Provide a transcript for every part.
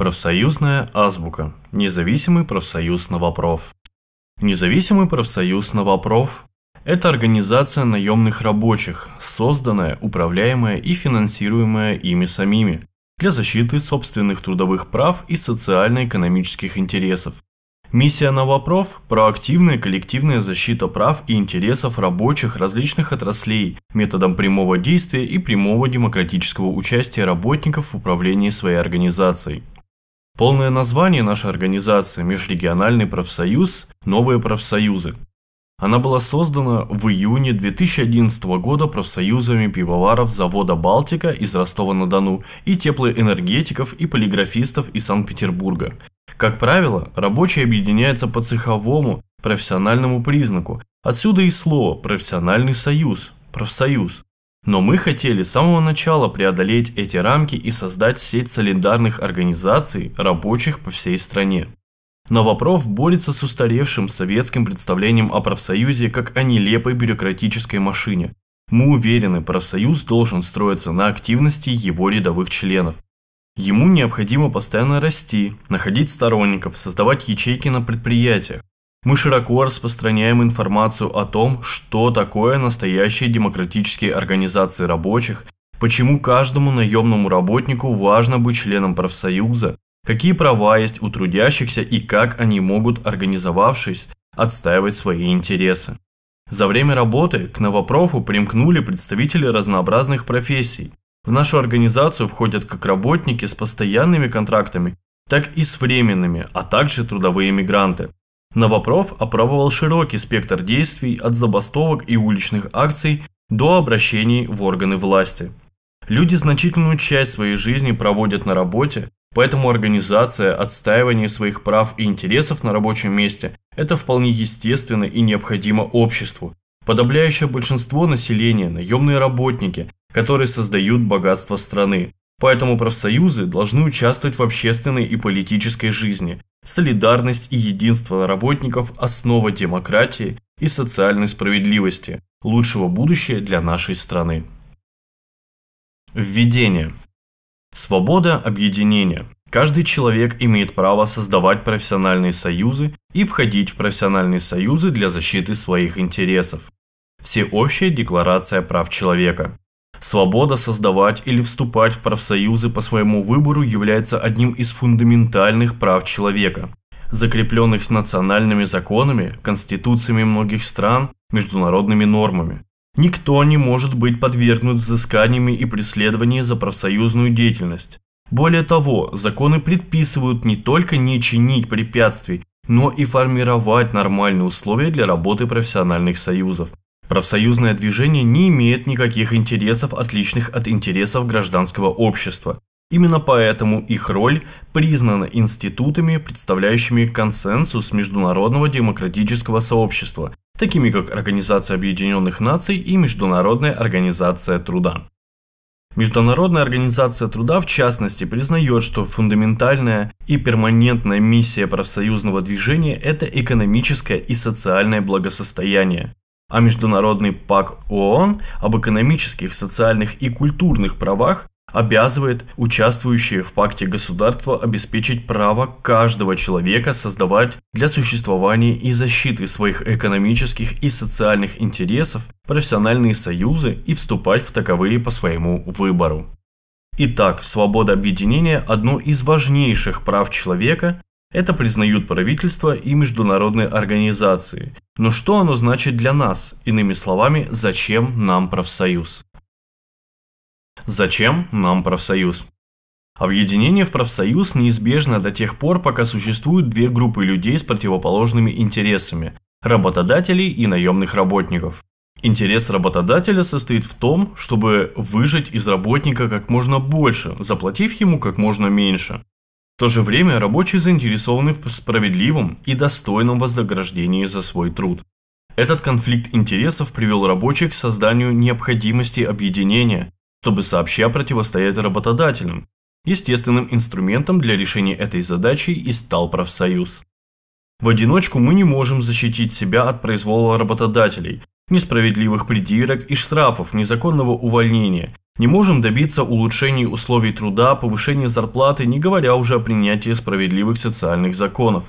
Профсоюзная азбука. Независимый профсоюз новопров. Независимый профсоюз новопров – это организация наемных рабочих, созданная, управляемая и финансируемая ими самими для защиты собственных трудовых прав и социально-экономических интересов. Миссия Новопров – проактивная коллективная защита прав и интересов рабочих различных отраслей методом прямого действия и прямого демократического участия работников в управлении своей организацией. Полное название нашей организации – Межрегиональный профсоюз «Новые профсоюзы». Она была создана в июне 2011 года профсоюзами пивоваров завода «Балтика» из Ростова-на-Дону и теплоэнергетиков и полиграфистов из Санкт-Петербурга. Как правило, рабочие объединяются по цеховому профессиональному признаку. Отсюда и слово «профессиональный союз» – профсоюз. Но мы хотели с самого начала преодолеть эти рамки и создать сеть солидарных организаций, рабочих по всей стране. Новопров борется с устаревшим советским представлением о профсоюзе как о нелепой бюрократической машине. Мы уверены, профсоюз должен строиться на активности его рядовых членов. Ему необходимо постоянно расти, находить сторонников, создавать ячейки на предприятиях. Мы широко распространяем информацию о том, что такое настоящие демократические организации рабочих, почему каждому наемному работнику важно быть членом профсоюза, какие права есть у трудящихся и как они могут, организовавшись, отстаивать свои интересы. За время работы к новопрофу примкнули представители разнообразных профессий. В нашу организацию входят как работники с постоянными контрактами, так и с временными, а также трудовые мигранты – Новопров опробовал широкий спектр действий от забастовок и уличных акций до обращений в органы власти. Люди значительную часть своей жизни проводят на работе, поэтому организация, отстаивания своих прав и интересов на рабочем месте – это вполне естественно и необходимо обществу. Подобляющее большинство населения – наемные работники, которые создают богатство страны. Поэтому профсоюзы должны участвовать в общественной и политической жизни, Солидарность и единство работников – основа демократии и социальной справедливости, лучшего будущего для нашей страны. Введение. Свобода объединения. Каждый человек имеет право создавать профессиональные союзы и входить в профессиональные союзы для защиты своих интересов. Всеобщая декларация прав человека. Свобода создавать или вступать в профсоюзы по своему выбору является одним из фундаментальных прав человека, закрепленных национальными законами, конституциями многих стран, международными нормами. Никто не может быть подвергнут взысканиями и преследованию за профсоюзную деятельность. Более того, законы предписывают не только не чинить препятствий, но и формировать нормальные условия для работы профессиональных союзов. Профсоюзное движение не имеет никаких интересов, отличных от интересов гражданского общества. Именно поэтому их роль признана институтами, представляющими консенсус международного демократического сообщества, такими как Организация Объединенных Наций и Международная Организация Труда. Международная организация труда в частности признает, что фундаментальная и перманентная миссия профсоюзного движения – это экономическое и социальное благосостояние а Международный Пак ООН об экономических, социальных и культурных правах обязывает участвующие в пакте государства обеспечить право каждого человека создавать для существования и защиты своих экономических и социальных интересов профессиональные союзы и вступать в таковые по своему выбору. Итак, свобода объединения – одно из важнейших прав человека, это признают правительства и международные организации. Но что оно значит для нас? Иными словами, зачем нам профсоюз? Зачем нам профсоюз? Объединение в профсоюз неизбежно до тех пор, пока существуют две группы людей с противоположными интересами – работодателей и наемных работников. Интерес работодателя состоит в том, чтобы выжить из работника как можно больше, заплатив ему как можно меньше. В то же время рабочие заинтересованы в справедливом и достойном вознаграждении за свой труд. Этот конфликт интересов привел рабочих к созданию необходимости объединения, чтобы сообща противостоять работодателям. Естественным инструментом для решения этой задачи и стал профсоюз. В одиночку мы не можем защитить себя от произвола работодателей, несправедливых придирок и штрафов, незаконного увольнения не можем добиться улучшений условий труда, повышения зарплаты, не говоря уже о принятии справедливых социальных законов.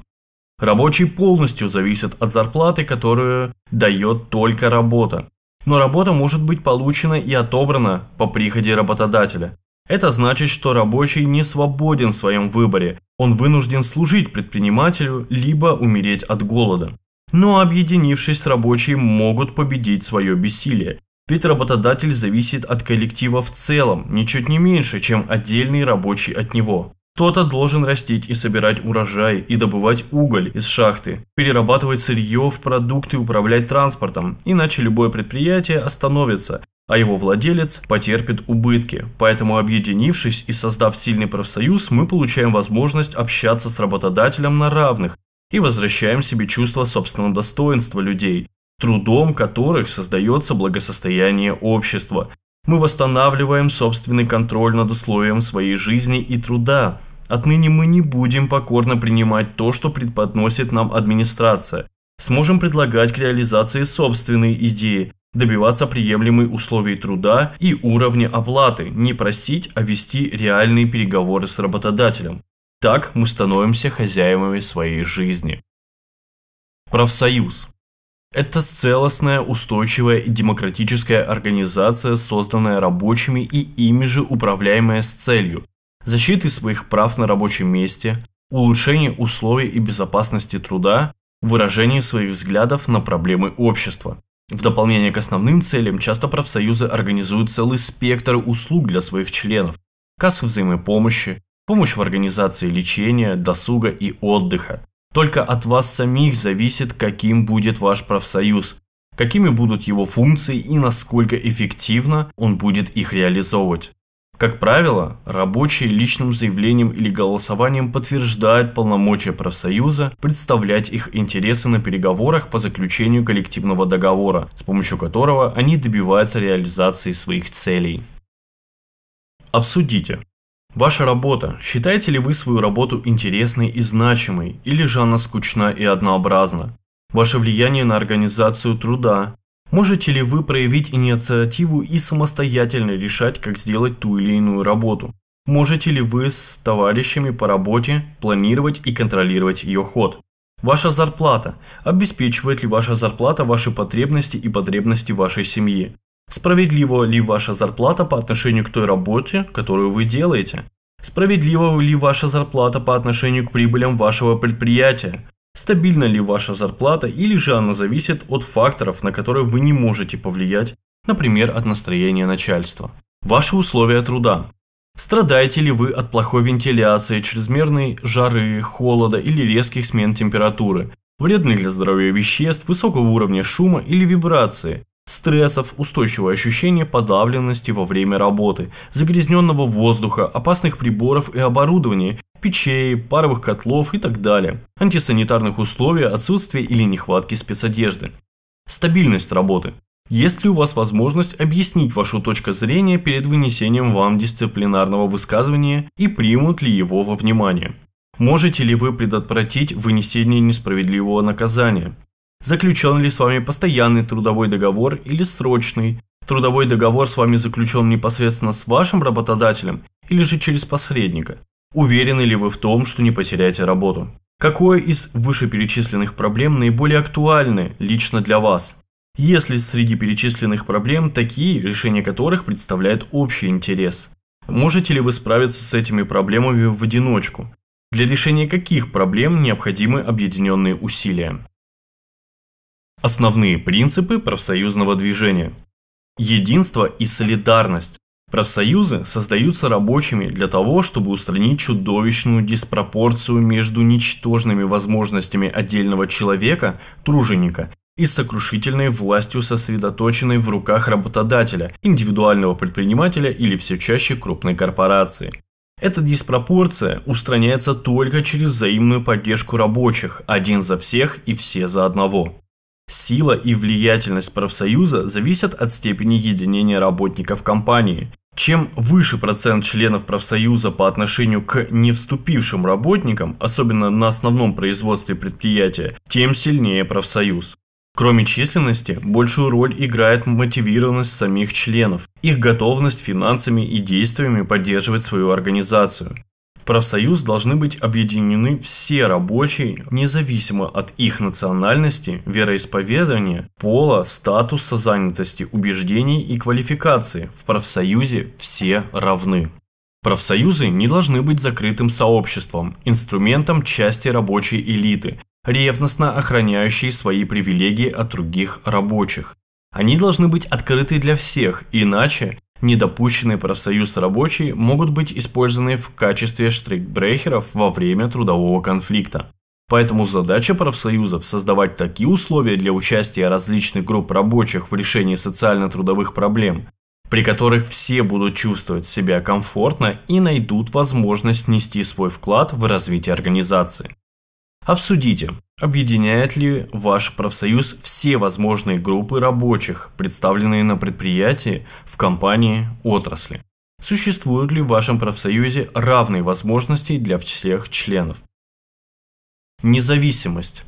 Рабочий полностью зависит от зарплаты, которую дает только работа. Но работа может быть получена и отобрана по приходе работодателя. Это значит, что рабочий не свободен в своем выборе, он вынужден служить предпринимателю, либо умереть от голода. Но объединившись, рабочие могут победить свое бессилие ведь работодатель зависит от коллектива в целом, ничуть не меньше, чем отдельный рабочий от него. Кто-то должен растить и собирать урожай, и добывать уголь из шахты, перерабатывать сырье в продукты, управлять транспортом, иначе любое предприятие остановится, а его владелец потерпит убытки. Поэтому объединившись и создав сильный профсоюз, мы получаем возможность общаться с работодателем на равных и возвращаем себе чувство собственного достоинства людей, трудом которых создается благосостояние общества. Мы восстанавливаем собственный контроль над условием своей жизни и труда. Отныне мы не будем покорно принимать то, что предподносит нам администрация. Сможем предлагать к реализации собственные идеи, добиваться приемлемых условий труда и уровня оплаты, не просить, а вести реальные переговоры с работодателем. Так мы становимся хозяевами своей жизни. Профсоюз. Это целостная, устойчивая и демократическая организация, созданная рабочими и ими же управляемая с целью защиты своих прав на рабочем месте, улучшения условий и безопасности труда, выражения своих взглядов на проблемы общества. В дополнение к основным целям часто профсоюзы организуют целый спектр услуг для своих членов, кассы взаимопомощи, помощь в организации лечения, досуга и отдыха, только от вас самих зависит, каким будет ваш профсоюз, какими будут его функции и насколько эффективно он будет их реализовывать. Как правило, рабочие личным заявлением или голосованием подтверждают полномочия профсоюза представлять их интересы на переговорах по заключению коллективного договора, с помощью которого они добиваются реализации своих целей. Обсудите, Ваша работа. Считаете ли вы свою работу интересной и значимой, или же она скучна и однообразна? Ваше влияние на организацию труда. Можете ли вы проявить инициативу и самостоятельно решать, как сделать ту или иную работу? Можете ли вы с товарищами по работе планировать и контролировать ее ход? Ваша зарплата. Обеспечивает ли ваша зарплата ваши потребности и потребности вашей семьи? Справедлива ли ваша зарплата по отношению к той работе, которую вы делаете? Справедлива ли ваша зарплата по отношению к прибылям вашего предприятия? Стабильна ли ваша зарплата или же она зависит от факторов, на которые вы не можете повлиять, например, от настроения начальства? Ваши условия труда. Страдаете ли вы от плохой вентиляции, чрезмерной жары, холода или резких смен температуры, вредных для здоровья веществ, высокого уровня шума или вибрации, стрессов, устойчивое ощущение подавленности во время работы, загрязненного воздуха, опасных приборов и оборудования, печей, паровых котлов и так далее, антисанитарных условий, отсутствие или нехватки спецодежды. Стабильность работы. Есть ли у вас возможность объяснить вашу точку зрения перед вынесением вам дисциплинарного высказывания и примут ли его во внимание? Можете ли вы предотвратить вынесение несправедливого наказания? Заключен ли с вами постоянный трудовой договор или срочный? Трудовой договор с вами заключен непосредственно с вашим работодателем или же через посредника? Уверены ли вы в том, что не потеряете работу? Какое из вышеперечисленных проблем наиболее актуальны лично для вас? Если среди перечисленных проблем такие, решение которых представляет общий интерес? Можете ли вы справиться с этими проблемами в одиночку? Для решения каких проблем необходимы объединенные усилия? Основные принципы профсоюзного движения. Единство и солидарность. Профсоюзы создаются рабочими для того, чтобы устранить чудовищную диспропорцию между ничтожными возможностями отдельного человека, труженика, и сокрушительной властью, сосредоточенной в руках работодателя, индивидуального предпринимателя или все чаще крупной корпорации. Эта диспропорция устраняется только через взаимную поддержку рабочих, один за всех и все за одного. Сила и влиятельность профсоюза зависят от степени единения работников компании. Чем выше процент членов профсоюза по отношению к не вступившим работникам, особенно на основном производстве предприятия, тем сильнее профсоюз. Кроме численности, большую роль играет мотивированность самих членов, их готовность финансами и действиями поддерживать свою организацию профсоюз должны быть объединены все рабочие, независимо от их национальности, вероисповедания, пола, статуса занятости, убеждений и квалификации. В профсоюзе все равны. Профсоюзы не должны быть закрытым сообществом, инструментом части рабочей элиты, ревностно охраняющей свои привилегии от других рабочих. Они должны быть открыты для всех, иначе Недопущенные профсоюз рабочие могут быть использованы в качестве штрикбрехеров во время трудового конфликта. Поэтому задача профсоюзов – создавать такие условия для участия различных групп рабочих в решении социально-трудовых проблем, при которых все будут чувствовать себя комфортно и найдут возможность нести свой вклад в развитие организации. Обсудите, объединяет ли ваш профсоюз все возможные группы рабочих, представленные на предприятии, в компании, отрасли. Существуют ли в вашем профсоюзе равные возможности для всех членов? Независимость.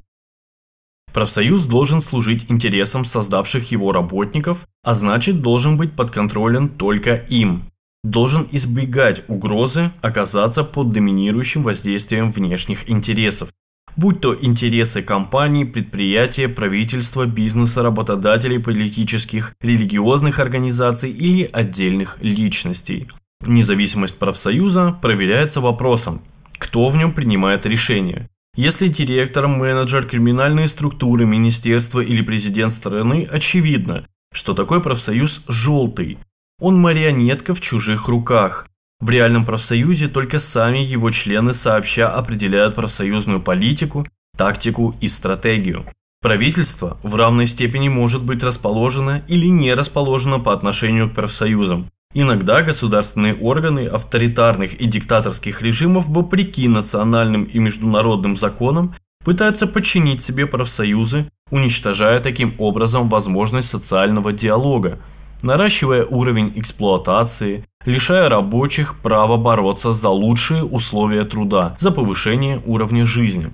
Профсоюз должен служить интересам создавших его работников, а значит должен быть подконтролен только им. Должен избегать угрозы оказаться под доминирующим воздействием внешних интересов будь то интересы компаний, предприятия, правительства, бизнеса, работодателей, политических, религиозных организаций или отдельных личностей. Независимость профсоюза проверяется вопросом, кто в нем принимает решения. Если директор, менеджер, криминальные структуры, министерство или президент страны, очевидно, что такой профсоюз желтый. Он марионетка в чужих руках. В реальном профсоюзе только сами его члены сообща определяют профсоюзную политику, тактику и стратегию. Правительство в равной степени может быть расположено или не расположено по отношению к профсоюзам. Иногда государственные органы авторитарных и диктаторских режимов вопреки национальным и международным законам пытаются подчинить себе профсоюзы, уничтожая таким образом возможность социального диалога, наращивая уровень эксплуатации, лишая рабочих права бороться за лучшие условия труда, за повышение уровня жизни.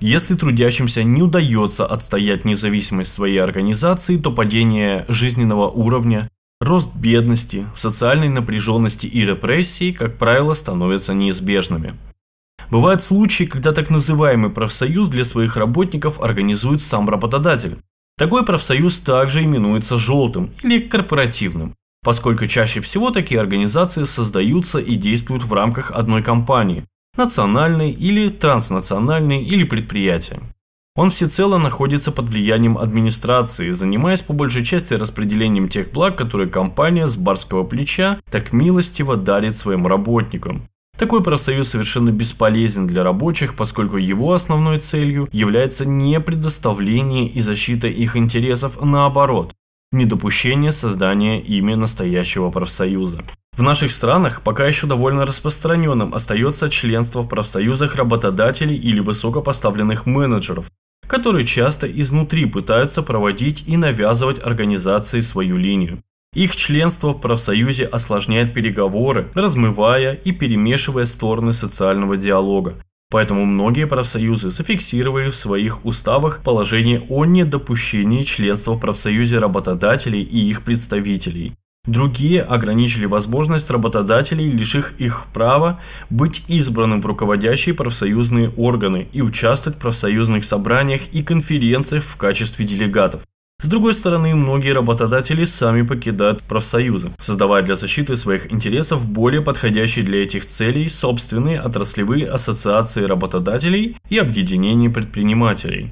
Если трудящимся не удается отстоять независимость своей организации, то падение жизненного уровня, рост бедности, социальной напряженности и репрессий, как правило, становятся неизбежными. Бывают случаи, когда так называемый профсоюз для своих работников организует сам работодатель, такой профсоюз также именуется «желтым» или «корпоративным», поскольку чаще всего такие организации создаются и действуют в рамках одной компании – национальной или транснациональной или предприятия. Он всецело находится под влиянием администрации, занимаясь по большей части распределением тех благ, которые компания с барского плеча так милостиво дарит своим работникам. Такой профсоюз совершенно бесполезен для рабочих, поскольку его основной целью является не предоставление и защита их интересов, наоборот, недопущение создания ими настоящего профсоюза. В наших странах пока еще довольно распространенным остается членство в профсоюзах работодателей или высокопоставленных менеджеров, которые часто изнутри пытаются проводить и навязывать организации свою линию. Их членство в профсоюзе осложняет переговоры, размывая и перемешивая стороны социального диалога. Поэтому многие профсоюзы зафиксировали в своих уставах положение о недопущении членства в профсоюзе работодателей и их представителей. Другие ограничили возможность работодателей, лишив их права быть избранным в руководящие профсоюзные органы и участвовать в профсоюзных собраниях и конференциях в качестве делегатов. С другой стороны, многие работодатели сами покидают профсоюзы, создавая для защиты своих интересов более подходящие для этих целей собственные отраслевые ассоциации работодателей и объединения предпринимателей.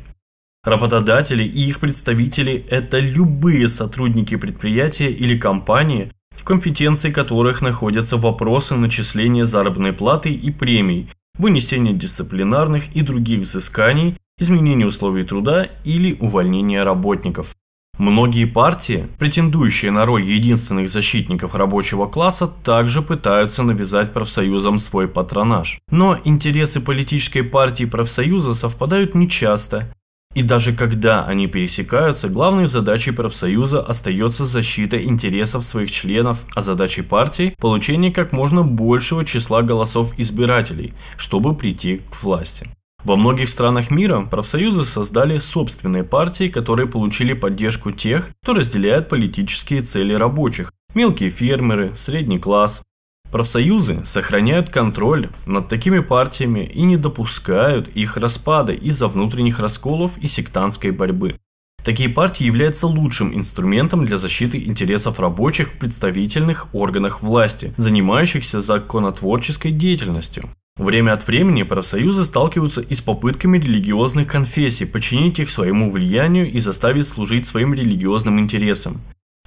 Работодатели и их представители – это любые сотрудники предприятия или компании, в компетенции которых находятся вопросы начисления заработной платы и премий, вынесения дисциплинарных и других взысканий изменения условий труда или увольнения работников. Многие партии, претендующие на роль единственных защитников рабочего класса, также пытаются навязать профсоюзам свой патронаж. Но интересы политической партии профсоюза совпадают нечасто, и даже когда они пересекаются, главной задачей профсоюза остается защита интересов своих членов, а задачей партии – получение как можно большего числа голосов избирателей, чтобы прийти к власти. Во многих странах мира профсоюзы создали собственные партии, которые получили поддержку тех, кто разделяет политические цели рабочих, мелкие фермеры, средний класс. Профсоюзы сохраняют контроль над такими партиями и не допускают их распада из-за внутренних расколов и сектантской борьбы. Такие партии являются лучшим инструментом для защиты интересов рабочих в представительных органах власти, занимающихся законотворческой деятельностью. Время от времени профсоюзы сталкиваются и с попытками религиозных конфессий подчинить их своему влиянию и заставить служить своим религиозным интересам.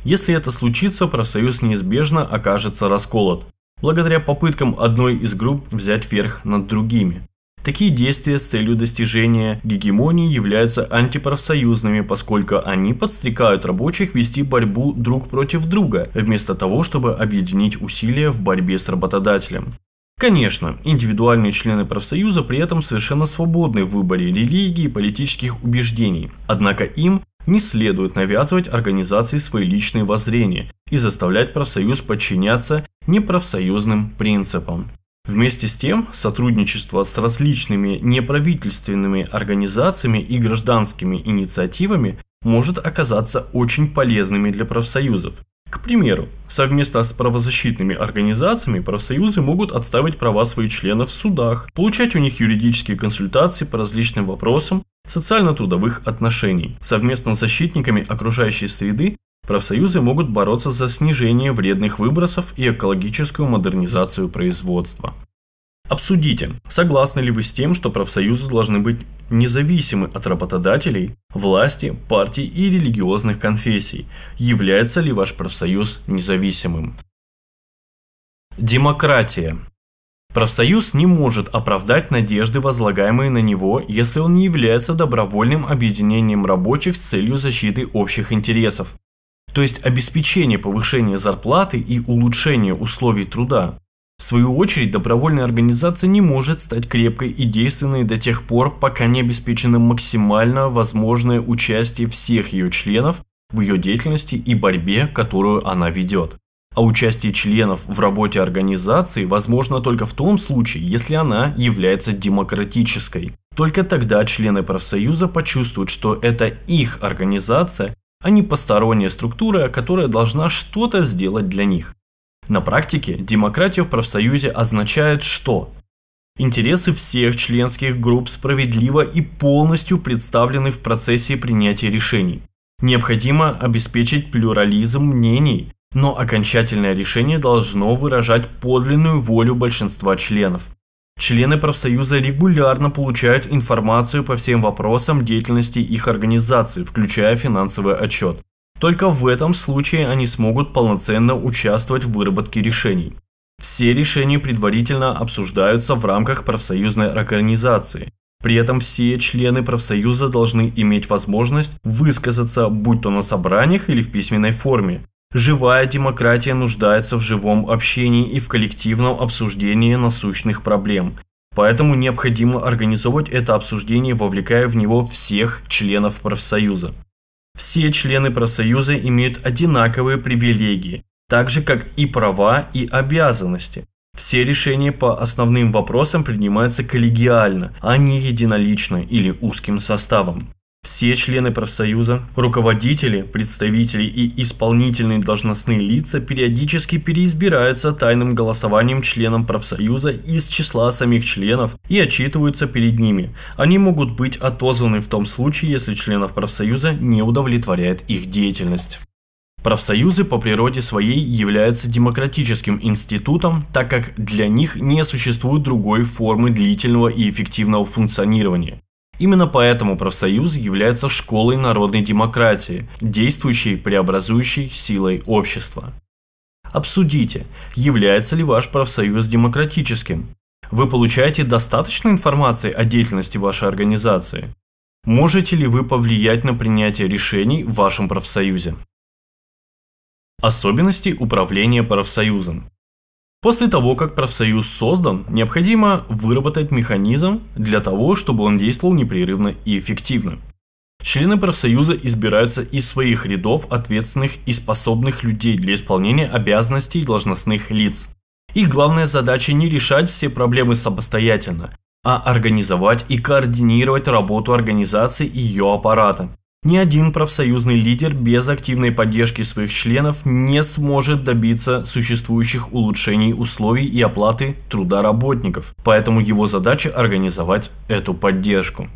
Если это случится, профсоюз неизбежно окажется расколот, благодаря попыткам одной из групп взять верх над другими. Такие действия с целью достижения гегемонии являются антипрофсоюзными, поскольку они подстрекают рабочих вести борьбу друг против друга, вместо того, чтобы объединить усилия в борьбе с работодателем. Конечно, индивидуальные члены профсоюза при этом совершенно свободны в выборе религии и политических убеждений, однако им не следует навязывать организации свои личные воззрения и заставлять профсоюз подчиняться непрофсоюзным принципам. Вместе с тем, сотрудничество с различными неправительственными организациями и гражданскими инициативами может оказаться очень полезными для профсоюзов, к примеру, совместно с правозащитными организациями профсоюзы могут отставить права своих членов в судах, получать у них юридические консультации по различным вопросам социально-трудовых отношений. Совместно с защитниками окружающей среды профсоюзы могут бороться за снижение вредных выбросов и экологическую модернизацию производства. Обсудите, согласны ли вы с тем, что профсоюзы должны быть независимы от работодателей, власти, партий и религиозных конфессий. Является ли ваш профсоюз независимым? Демократия. Профсоюз не может оправдать надежды, возлагаемые на него, если он не является добровольным объединением рабочих с целью защиты общих интересов, то есть обеспечение повышения зарплаты и улучшения условий труда. В свою очередь, добровольная организация не может стать крепкой и действенной до тех пор, пока не обеспечено максимально возможное участие всех ее членов в ее деятельности и борьбе, которую она ведет. А участие членов в работе организации возможно только в том случае, если она является демократической. Только тогда члены профсоюза почувствуют, что это их организация, а не посторонняя структура, которая должна что-то сделать для них. На практике демократия в профсоюзе означает что? Интересы всех членских групп справедливо и полностью представлены в процессе принятия решений. Необходимо обеспечить плюрализм мнений, но окончательное решение должно выражать подлинную волю большинства членов. Члены профсоюза регулярно получают информацию по всем вопросам деятельности их организации, включая финансовый отчет. Только в этом случае они смогут полноценно участвовать в выработке решений. Все решения предварительно обсуждаются в рамках профсоюзной организации. При этом все члены профсоюза должны иметь возможность высказаться, будь то на собраниях или в письменной форме. Живая демократия нуждается в живом общении и в коллективном обсуждении насущных проблем. Поэтому необходимо организовать это обсуждение, вовлекая в него всех членов профсоюза. Все члены профсоюза имеют одинаковые привилегии, так же как и права, и обязанности. Все решения по основным вопросам принимаются коллегиально, а не единолично или узким составом. Все члены профсоюза, руководители, представители и исполнительные должностные лица периодически переизбираются тайным голосованием членом профсоюза из числа самих членов и отчитываются перед ними. Они могут быть отозваны в том случае, если членов профсоюза не удовлетворяет их деятельность. Профсоюзы по природе своей являются демократическим институтом, так как для них не существует другой формы длительного и эффективного функционирования. Именно поэтому профсоюз является школой народной демократии, действующей преобразующей силой общества. Обсудите, является ли ваш профсоюз демократическим. Вы получаете достаточно информации о деятельности вашей организации? Можете ли вы повлиять на принятие решений в вашем профсоюзе? Особенности управления профсоюзом. После того, как профсоюз создан, необходимо выработать механизм для того, чтобы он действовал непрерывно и эффективно. Члены профсоюза избираются из своих рядов ответственных и способных людей для исполнения обязанностей должностных лиц. Их главная задача не решать все проблемы самостоятельно, а организовать и координировать работу организации и ее аппарата, ни один профсоюзный лидер без активной поддержки своих членов не сможет добиться существующих улучшений условий и оплаты труда работников, поэтому его задача организовать эту поддержку.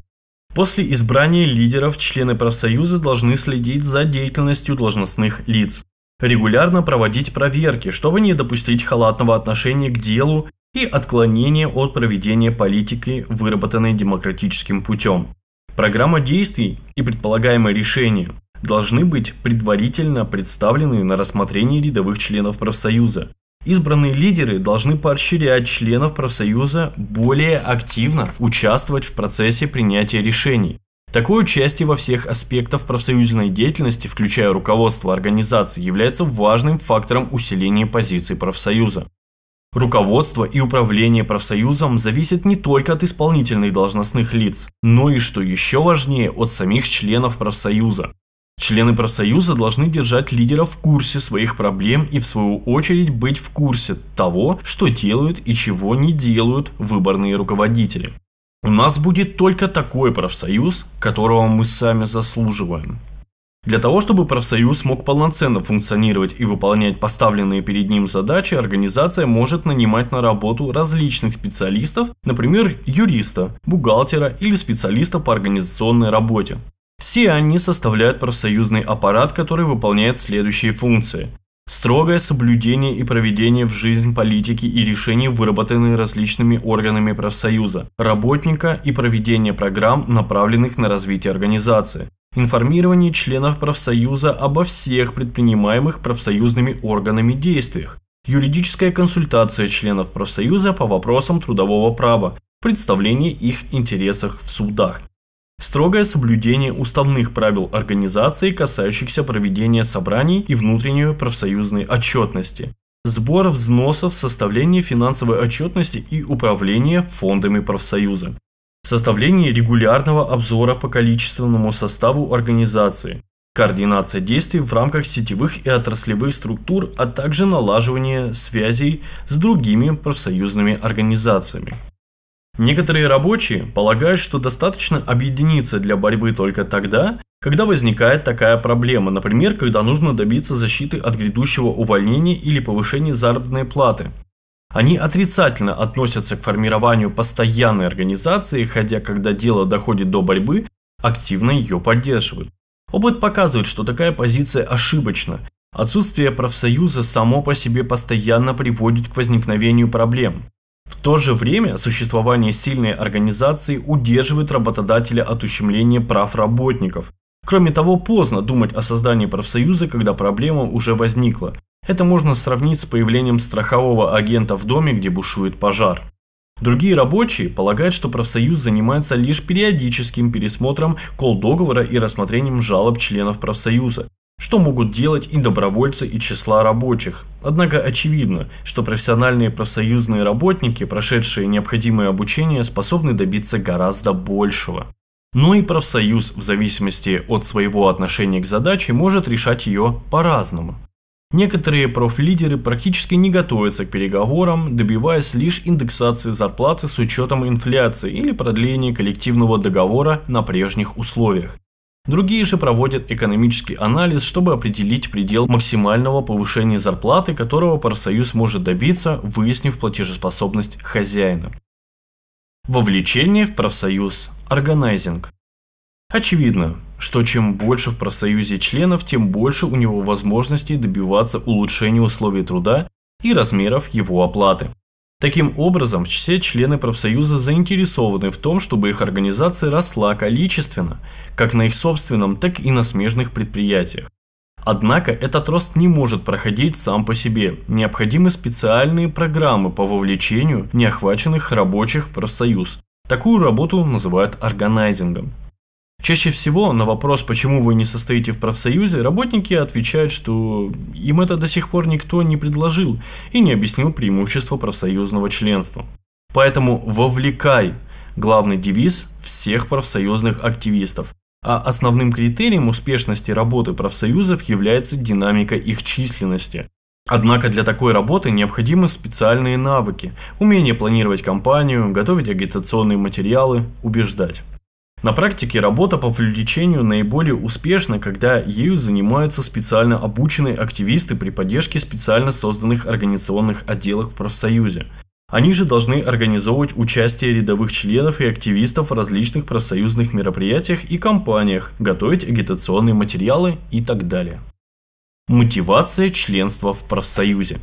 После избрания лидеров члены профсоюза должны следить за деятельностью должностных лиц, регулярно проводить проверки, чтобы не допустить халатного отношения к делу и отклонения от проведения политики, выработанной демократическим путем. Программа действий и предполагаемое решение должны быть предварительно представлены на рассмотрение рядовых членов профсоюза. Избранные лидеры должны поощрять членов профсоюза более активно участвовать в процессе принятия решений. Такое участие во всех аспектах профсоюзной деятельности, включая руководство организации, является важным фактором усиления позиций профсоюза. Руководство и управление профсоюзом зависит не только от исполнительных должностных лиц, но и, что еще важнее, от самих членов профсоюза. Члены профсоюза должны держать лидера в курсе своих проблем и в свою очередь быть в курсе того, что делают и чего не делают выборные руководители. У нас будет только такой профсоюз, которого мы сами заслуживаем. Для того, чтобы профсоюз мог полноценно функционировать и выполнять поставленные перед ним задачи, организация может нанимать на работу различных специалистов, например, юриста, бухгалтера или специалиста по организационной работе. Все они составляют профсоюзный аппарат, который выполняет следующие функции. Строгое соблюдение и проведение в жизнь политики и решений, выработанные различными органами профсоюза, работника и проведение программ, направленных на развитие организации информирование членов профсоюза обо всех предпринимаемых профсоюзными органами действиях, юридическая консультация членов профсоюза по вопросам трудового права, представление их интересов в судах, строгое соблюдение уставных правил организации, касающихся проведения собраний и внутренней профсоюзной отчетности, сбор взносов, составление финансовой отчетности и управление фондами профсоюза, составление регулярного обзора по количественному составу организации, координация действий в рамках сетевых и отраслевых структур, а также налаживание связей с другими профсоюзными организациями. Некоторые рабочие полагают, что достаточно объединиться для борьбы только тогда, когда возникает такая проблема, например, когда нужно добиться защиты от грядущего увольнения или повышения заработной платы, они отрицательно относятся к формированию постоянной организации, хотя когда дело доходит до борьбы, активно ее поддерживают. Опыт показывает, что такая позиция ошибочна. Отсутствие профсоюза само по себе постоянно приводит к возникновению проблем. В то же время существование сильной организации удерживает работодателя от ущемления прав работников. Кроме того, поздно думать о создании профсоюза, когда проблема уже возникла. Это можно сравнить с появлением страхового агента в доме, где бушует пожар. Другие рабочие полагают, что профсоюз занимается лишь периодическим пересмотром кол договора и рассмотрением жалоб членов профсоюза, что могут делать и добровольцы и числа рабочих. Однако очевидно, что профессиональные профсоюзные работники, прошедшие необходимое обучение, способны добиться гораздо большего. Но и профсоюз, в зависимости от своего отношения к задаче, может решать ее по-разному. Некоторые профлидеры практически не готовятся к переговорам, добиваясь лишь индексации зарплаты с учетом инфляции или продления коллективного договора на прежних условиях. Другие же проводят экономический анализ, чтобы определить предел максимального повышения зарплаты, которого профсоюз может добиться, выяснив платежеспособность хозяина. Вовлечение в профсоюз. Органайзинг. Очевидно, что чем больше в профсоюзе членов, тем больше у него возможностей добиваться улучшения условий труда и размеров его оплаты. Таким образом, все члены профсоюза заинтересованы в том, чтобы их организация росла количественно, как на их собственном, так и на смежных предприятиях. Однако этот рост не может проходить сам по себе. Необходимы специальные программы по вовлечению неохваченных рабочих в профсоюз. Такую работу называют органайзингом. Чаще всего на вопрос, почему вы не состоите в профсоюзе, работники отвечают, что им это до сих пор никто не предложил и не объяснил преимущества профсоюзного членства. Поэтому «вовлекай» – главный девиз всех профсоюзных активистов. А основным критерием успешности работы профсоюзов является динамика их численности – Однако для такой работы необходимы специальные навыки, умение планировать кампанию, готовить агитационные материалы, убеждать. На практике работа по привлечению наиболее успешна, когда ею занимаются специально обученные активисты при поддержке специально созданных организационных отделов в профсоюзе. Они же должны организовывать участие рядовых членов и активистов в различных профсоюзных мероприятиях и кампаниях, готовить агитационные материалы и так далее. Мотивация членства в профсоюзе.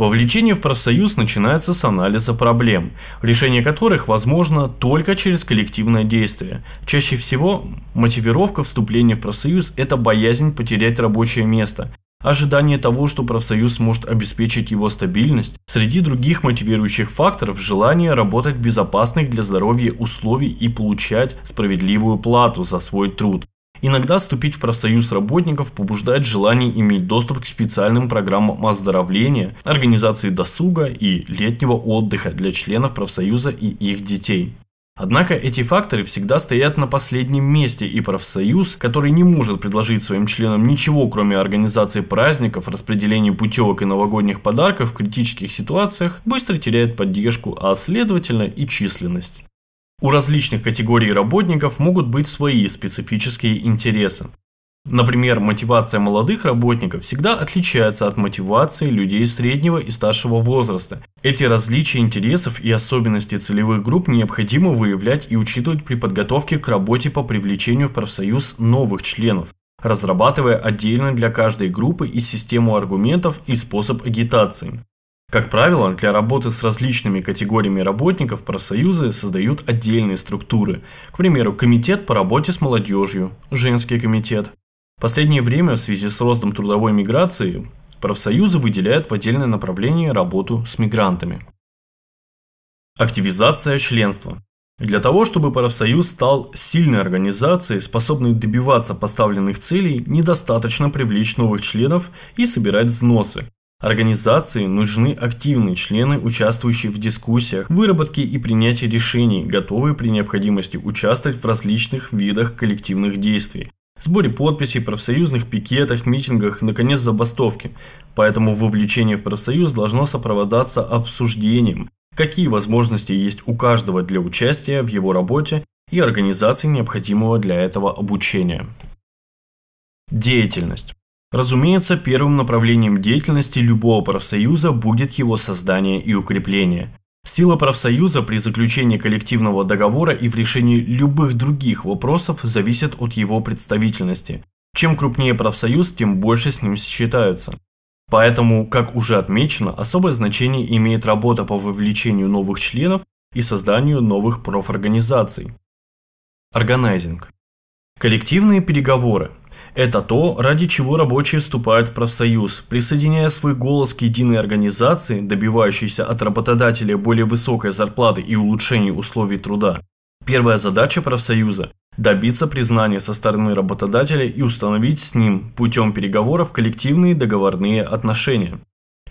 Вовлечение в профсоюз начинается с анализа проблем, решение которых возможно только через коллективное действие. Чаще всего мотивировка вступления в профсоюз – это боязнь потерять рабочее место, ожидание того, что профсоюз может обеспечить его стабильность, среди других мотивирующих факторов – желание работать в безопасных для здоровья условий и получать справедливую плату за свой труд. Иногда вступить в профсоюз работников побуждает желание иметь доступ к специальным программам оздоровления, организации досуга и летнего отдыха для членов профсоюза и их детей. Однако эти факторы всегда стоят на последнем месте, и профсоюз, который не может предложить своим членам ничего, кроме организации праздников, распределения путевок и новогодних подарков в критических ситуациях, быстро теряет поддержку, а следовательно и численность. У различных категорий работников могут быть свои специфические интересы. Например, мотивация молодых работников всегда отличается от мотивации людей среднего и старшего возраста. Эти различия интересов и особенности целевых групп необходимо выявлять и учитывать при подготовке к работе по привлечению в профсоюз новых членов, разрабатывая отдельно для каждой группы и систему аргументов и способ агитации. Как правило, для работы с различными категориями работников профсоюзы создают отдельные структуры. К примеру, комитет по работе с молодежью, женский комитет. В последнее время в связи с ростом трудовой миграции профсоюзы выделяют в отдельное направление работу с мигрантами. Активизация членства. Для того, чтобы профсоюз стал сильной организацией, способной добиваться поставленных целей, недостаточно привлечь новых членов и собирать взносы. Организации нужны активные члены, участвующие в дискуссиях, выработке и принятии решений, готовые при необходимости участвовать в различных видах коллективных действий, сборе подписей, профсоюзных пикетах, митингах наконец, забастовке. Поэтому вовлечение в профсоюз должно сопровождаться обсуждением, какие возможности есть у каждого для участия в его работе и организации необходимого для этого обучения. Деятельность. Разумеется, первым направлением деятельности любого профсоюза будет его создание и укрепление. Сила профсоюза при заключении коллективного договора и в решении любых других вопросов зависит от его представительности. Чем крупнее профсоюз, тем больше с ним считаются. Поэтому, как уже отмечено, особое значение имеет работа по вовлечению новых членов и созданию новых профорганизаций. Органайзинг. Коллективные переговоры это то, ради чего рабочие вступают в профсоюз, присоединяя свой голос к единой организации, добивающейся от работодателя более высокой зарплаты и улучшения условий труда. Первая задача профсоюза – добиться признания со стороны работодателя и установить с ним путем переговоров коллективные договорные отношения.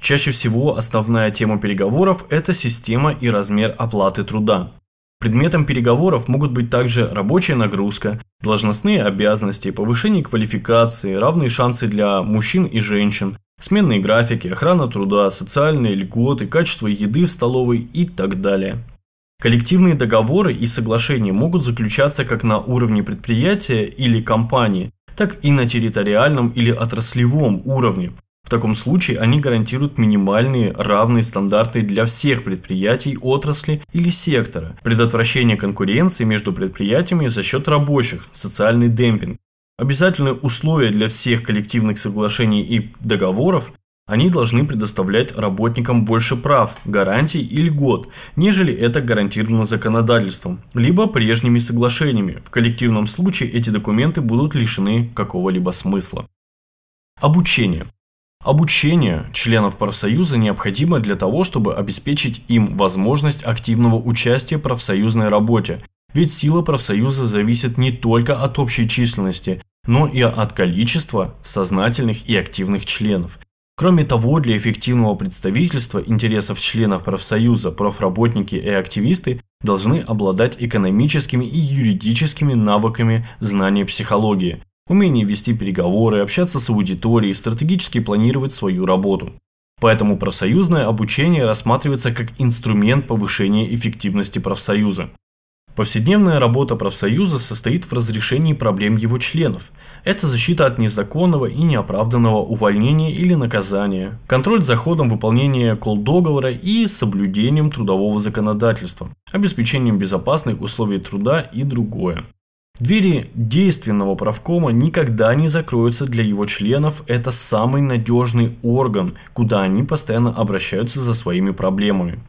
Чаще всего основная тема переговоров – это система и размер оплаты труда. Предметом переговоров могут быть также рабочая нагрузка, должностные обязанности, повышение квалификации, равные шансы для мужчин и женщин, сменные графики, охрана труда, социальные льготы, качество еды в столовой и так далее. Коллективные договоры и соглашения могут заключаться как на уровне предприятия или компании, так и на территориальном или отраслевом уровне. В таком случае они гарантируют минимальные равные стандарты для всех предприятий, отрасли или сектора, предотвращение конкуренции между предприятиями за счет рабочих, социальный демпинг. Обязательные условия для всех коллективных соглашений и договоров они должны предоставлять работникам больше прав, гарантий и льгот, нежели это гарантировано законодательством, либо прежними соглашениями. В коллективном случае эти документы будут лишены какого-либо смысла. Обучение. Обучение членов профсоюза необходимо для того, чтобы обеспечить им возможность активного участия в профсоюзной работе, ведь сила профсоюза зависит не только от общей численности, но и от количества сознательных и активных членов. Кроме того, для эффективного представительства интересов членов профсоюза профработники и активисты должны обладать экономическими и юридическими навыками знания психологии – умение вести переговоры, общаться с аудиторией, стратегически планировать свою работу. Поэтому профсоюзное обучение рассматривается как инструмент повышения эффективности профсоюза. Повседневная работа профсоюза состоит в разрешении проблем его членов. Это защита от незаконного и неоправданного увольнения или наказания, контроль за ходом выполнения колл-договора и соблюдением трудового законодательства, обеспечением безопасных условий труда и другое. Двери действенного правкома никогда не закроются для его членов, это самый надежный орган, куда они постоянно обращаются за своими проблемами.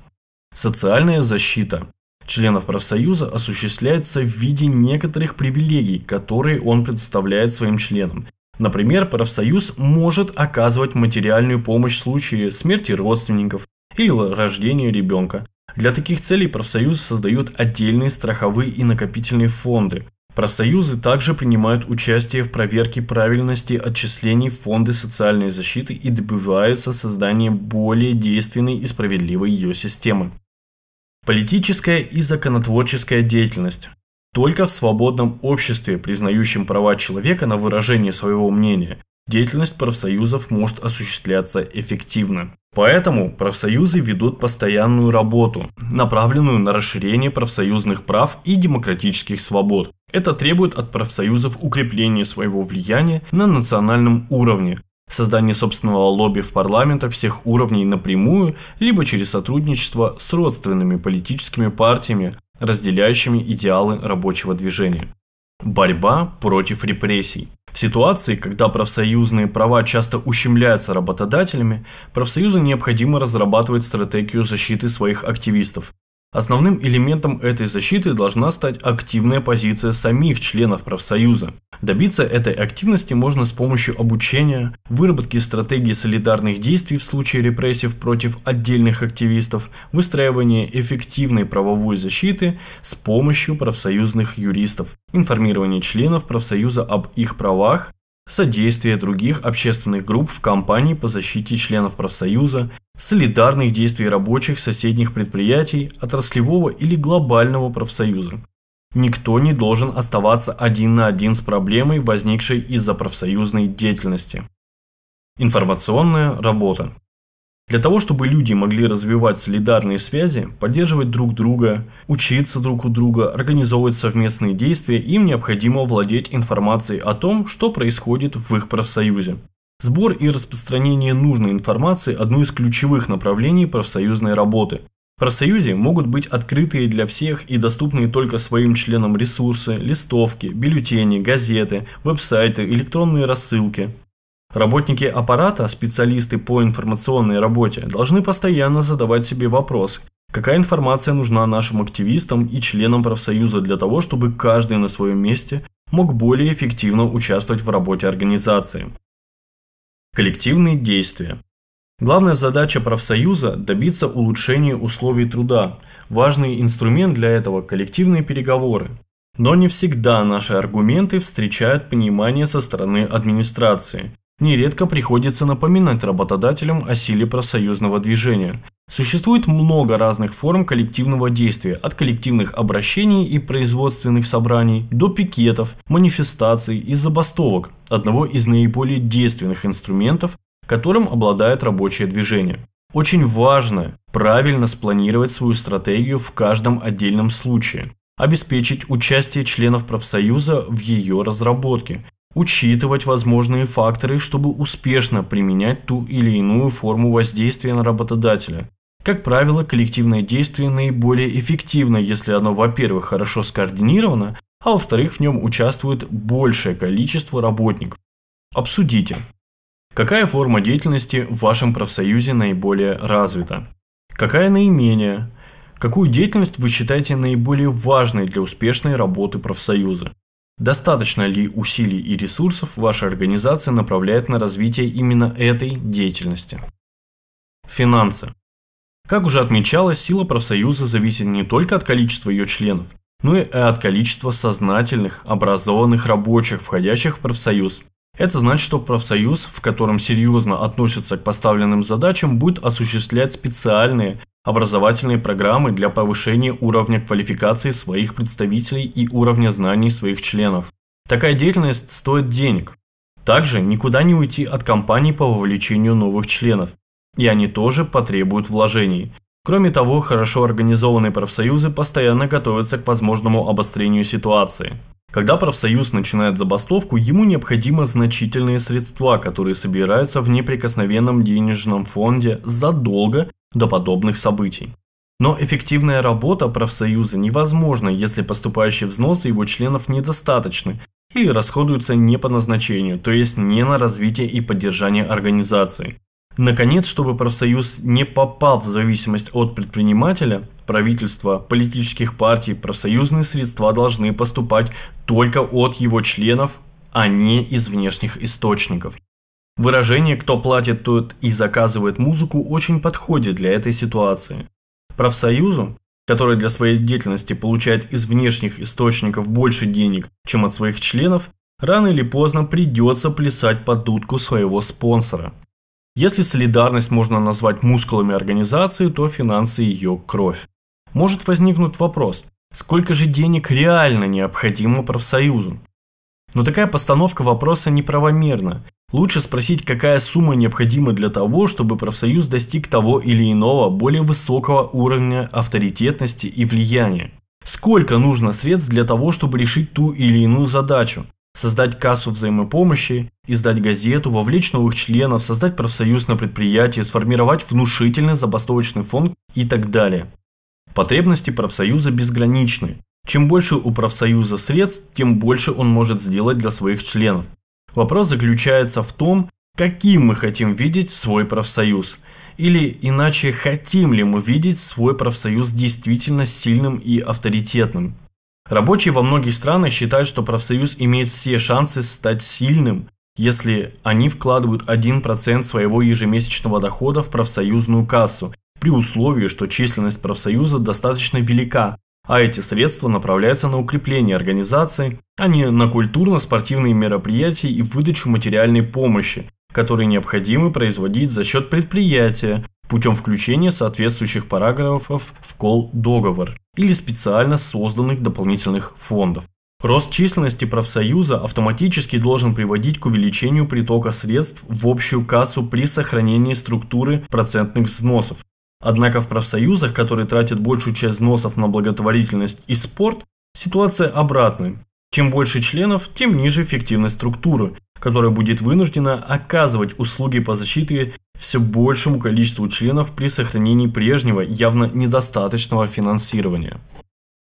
Социальная защита членов профсоюза осуществляется в виде некоторых привилегий, которые он предоставляет своим членам. Например, профсоюз может оказывать материальную помощь в случае смерти родственников или рождения ребенка. Для таких целей профсоюз создает отдельные страховые и накопительные фонды – Профсоюзы также принимают участие в проверке правильности отчислений в фонды социальной защиты и добиваются создания более действенной и справедливой ее системы. Политическая и законотворческая деятельность. Только в свободном обществе, признающем права человека на выражение своего мнения, деятельность профсоюзов может осуществляться эффективно. Поэтому профсоюзы ведут постоянную работу, направленную на расширение профсоюзных прав и демократических свобод, это требует от профсоюзов укрепления своего влияния на национальном уровне, создания собственного лобби в парламентах всех уровней напрямую, либо через сотрудничество с родственными политическими партиями, разделяющими идеалы рабочего движения. Борьба против репрессий. В ситуации, когда профсоюзные права часто ущемляются работодателями, профсоюзу необходимо разрабатывать стратегию защиты своих активистов, Основным элементом этой защиты должна стать активная позиция самих членов профсоюза. Добиться этой активности можно с помощью обучения, выработки стратегии солидарных действий в случае репрессив против отдельных активистов, выстраивания эффективной правовой защиты с помощью профсоюзных юристов, информирования членов профсоюза об их правах содействие других общественных групп в кампании по защите членов профсоюза, солидарных действий рабочих соседних предприятий, отраслевого или глобального профсоюза. Никто не должен оставаться один на один с проблемой, возникшей из-за профсоюзной деятельности. Информационная работа. Для того, чтобы люди могли развивать солидарные связи, поддерживать друг друга, учиться друг у друга, организовывать совместные действия, им необходимо владеть информацией о том, что происходит в их профсоюзе. Сбор и распространение нужной информации – одно из ключевых направлений профсоюзной работы. В профсоюзе могут быть открытые для всех и доступные только своим членам ресурсы, листовки, бюллетени, газеты, веб-сайты, электронные рассылки. Работники аппарата, специалисты по информационной работе, должны постоянно задавать себе вопросы, какая информация нужна нашим активистам и членам профсоюза для того, чтобы каждый на своем месте мог более эффективно участвовать в работе организации. Коллективные действия. Главная задача профсоюза – добиться улучшения условий труда. Важный инструмент для этого – коллективные переговоры. Но не всегда наши аргументы встречают понимание со стороны администрации нередко приходится напоминать работодателям о силе профсоюзного движения. Существует много разных форм коллективного действия, от коллективных обращений и производственных собраний до пикетов, манифестаций и забастовок, одного из наиболее действенных инструментов, которым обладает рабочее движение. Очень важно правильно спланировать свою стратегию в каждом отдельном случае, обеспечить участие членов профсоюза в ее разработке, учитывать возможные факторы, чтобы успешно применять ту или иную форму воздействия на работодателя. Как правило, коллективное действие наиболее эффективно, если оно, во-первых, хорошо скоординировано, а во-вторых, в нем участвует большее количество работников. Обсудите, какая форма деятельности в вашем профсоюзе наиболее развита, какая наименее, какую деятельность вы считаете наиболее важной для успешной работы профсоюза. Достаточно ли усилий и ресурсов ваша организация направляет на развитие именно этой деятельности? Финансы. Как уже отмечалось, сила профсоюза зависит не только от количества ее членов, но и от количества сознательных, образованных рабочих, входящих в профсоюз. Это значит, что профсоюз, в котором серьезно относятся к поставленным задачам, будет осуществлять специальные образовательные программы для повышения уровня квалификации своих представителей и уровня знаний своих членов. Такая деятельность стоит денег. Также никуда не уйти от компаний по вовлечению новых членов, и они тоже потребуют вложений. Кроме того, хорошо организованные профсоюзы постоянно готовятся к возможному обострению ситуации. Когда профсоюз начинает забастовку, ему необходимы значительные средства, которые собираются в неприкосновенном денежном фонде задолго до подобных событий. Но эффективная работа профсоюза невозможна, если поступающие взносы его членов недостаточны или расходуются не по назначению, то есть не на развитие и поддержание организации. Наконец, чтобы профсоюз не попал в зависимость от предпринимателя, правительства, политических партий, профсоюзные средства должны поступать только от его членов, а не из внешних источников. Выражение «кто платит, тот и заказывает музыку» очень подходит для этой ситуации. Профсоюзу, который для своей деятельности получает из внешних источников больше денег, чем от своих членов, рано или поздно придется плясать под дудку своего спонсора. Если солидарность можно назвать мускулами организации, то финансы ее кровь. Может возникнуть вопрос, сколько же денег реально необходимо профсоюзу? Но такая постановка вопроса неправомерна. Лучше спросить, какая сумма необходима для того, чтобы профсоюз достиг того или иного более высокого уровня авторитетности и влияния. Сколько нужно средств для того, чтобы решить ту или иную задачу? Создать кассу взаимопомощи, издать газету, вовлечь новых членов, создать профсоюз на предприятии, сформировать внушительный забастовочный фонд и так далее. Потребности профсоюза безграничны. Чем больше у профсоюза средств, тем больше он может сделать для своих членов. Вопрос заключается в том, каким мы хотим видеть свой профсоюз. Или иначе, хотим ли мы видеть свой профсоюз действительно сильным и авторитетным. Рабочие во многих странах считают, что профсоюз имеет все шансы стать сильным, если они вкладывают 1% своего ежемесячного дохода в профсоюзную кассу, при условии, что численность профсоюза достаточно велика, а эти средства направляются на укрепление организации, а не на культурно-спортивные мероприятия и выдачу материальной помощи, которые необходимо производить за счет предприятия путем включения соответствующих параграфов в кол-договор или специально созданных дополнительных фондов. Рост численности профсоюза автоматически должен приводить к увеличению притока средств в общую кассу при сохранении структуры процентных взносов, Однако в профсоюзах, которые тратят большую часть взносов на благотворительность и спорт, ситуация обратная. Чем больше членов, тем ниже эффективность структуры, которая будет вынуждена оказывать услуги по защите все большему количеству членов при сохранении прежнего явно недостаточного финансирования.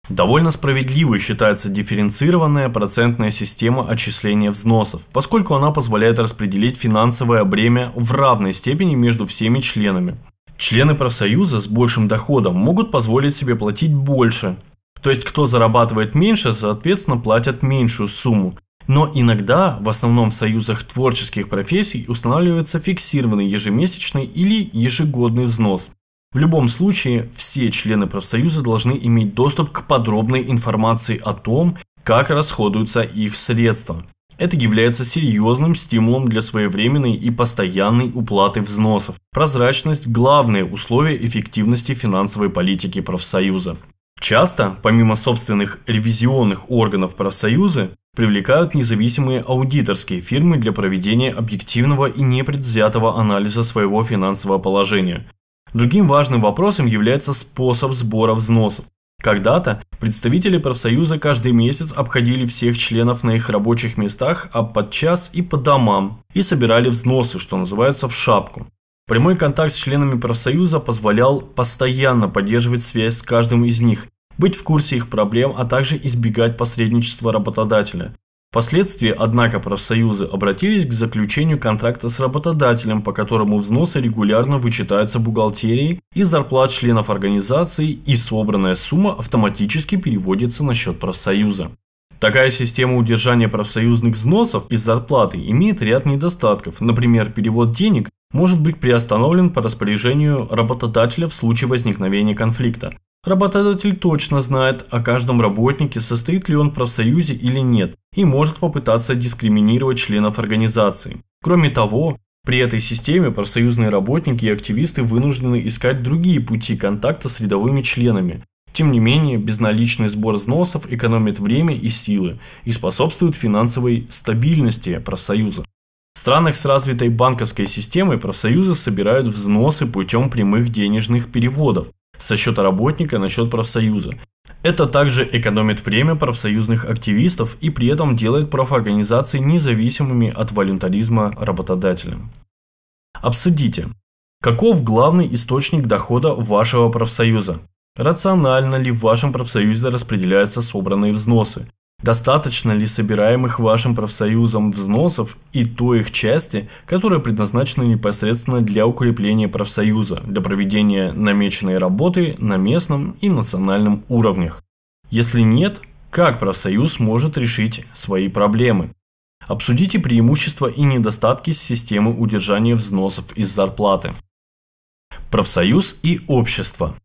Довольно справедливой считается дифференцированная процентная система отчисления взносов, поскольку она позволяет распределить финансовое бремя в равной степени между всеми членами – Члены профсоюза с большим доходом могут позволить себе платить больше. То есть, кто зарабатывает меньше, соответственно, платят меньшую сумму. Но иногда, в основном в союзах творческих профессий, устанавливается фиксированный ежемесячный или ежегодный взнос. В любом случае, все члены профсоюза должны иметь доступ к подробной информации о том, как расходуются их средства. Это является серьезным стимулом для своевременной и постоянной уплаты взносов. Прозрачность – главное условие эффективности финансовой политики профсоюза. Часто, помимо собственных ревизионных органов профсоюзы, привлекают независимые аудиторские фирмы для проведения объективного и непредвзятого анализа своего финансового положения. Другим важным вопросом является способ сбора взносов. Когда-то представители профсоюза каждый месяц обходили всех членов на их рабочих местах, а подчас и по домам, и собирали взносы, что называется, в шапку. Прямой контакт с членами профсоюза позволял постоянно поддерживать связь с каждым из них, быть в курсе их проблем, а также избегать посредничества работодателя. Впоследствии, однако, профсоюзы обратились к заключению контракта с работодателем, по которому взносы регулярно вычитаются бухгалтерией из зарплат членов организации и собранная сумма автоматически переводится на счет профсоюза. Такая система удержания профсоюзных взносов из зарплаты имеет ряд недостатков. Например, перевод денег может быть приостановлен по распоряжению работодателя в случае возникновения конфликта. Работодатель точно знает о каждом работнике, состоит ли он в профсоюзе или нет, и может попытаться дискриминировать членов организации. Кроме того, при этой системе профсоюзные работники и активисты вынуждены искать другие пути контакта с рядовыми членами. Тем не менее, безналичный сбор взносов экономит время и силы и способствует финансовой стабильности профсоюза. В странах с развитой банковской системой профсоюзы собирают взносы путем прямых денежных переводов со счета работника на счет профсоюза. Это также экономит время профсоюзных активистов и при этом делает профорганизации независимыми от волюнтаризма работодателя. Обсудите, каков главный источник дохода вашего профсоюза? Рационально ли в вашем профсоюзе распределяются собранные взносы? Достаточно ли собираемых вашим профсоюзом взносов и той их части, которая предназначена непосредственно для укрепления профсоюза, для проведения намеченной работы на местном и национальном уровнях? Если нет, как профсоюз может решить свои проблемы? Обсудите преимущества и недостатки системы удержания взносов из зарплаты. Профсоюз и общество.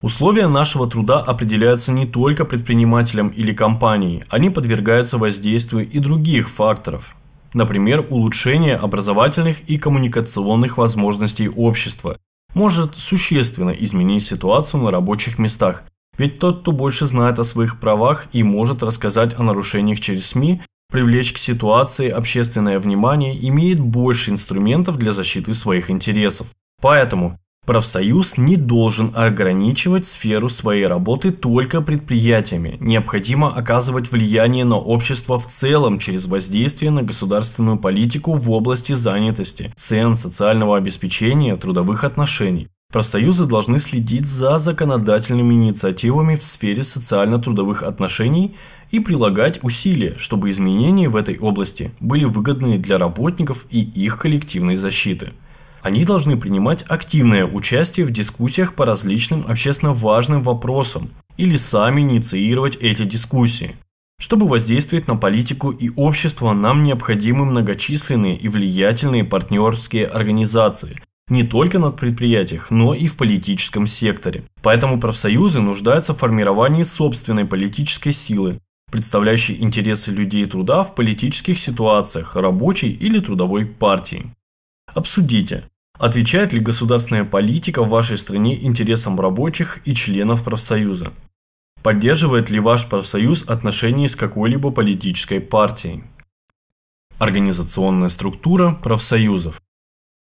Условия нашего труда определяются не только предпринимателем или компанией, они подвергаются воздействию и других факторов. Например, улучшение образовательных и коммуникационных возможностей общества может существенно изменить ситуацию на рабочих местах, ведь тот, кто больше знает о своих правах и может рассказать о нарушениях через СМИ, привлечь к ситуации общественное внимание, имеет больше инструментов для защиты своих интересов. Поэтому Профсоюз не должен ограничивать сферу своей работы только предприятиями. Необходимо оказывать влияние на общество в целом через воздействие на государственную политику в области занятости, цен, социального обеспечения, трудовых отношений. Профсоюзы должны следить за законодательными инициативами в сфере социально-трудовых отношений и прилагать усилия, чтобы изменения в этой области были выгодны для работников и их коллективной защиты. Они должны принимать активное участие в дискуссиях по различным общественно важным вопросам или сами инициировать эти дискуссии. Чтобы воздействовать на политику и общество, нам необходимы многочисленные и влиятельные партнерские организации, не только на предприятиях, но и в политическом секторе. Поэтому профсоюзы нуждаются в формировании собственной политической силы, представляющей интересы людей труда в политических ситуациях рабочей или трудовой партии. Обсудите, Отвечает ли государственная политика в вашей стране интересам рабочих и членов профсоюза? Поддерживает ли ваш профсоюз отношения с какой-либо политической партией? Организационная структура профсоюзов.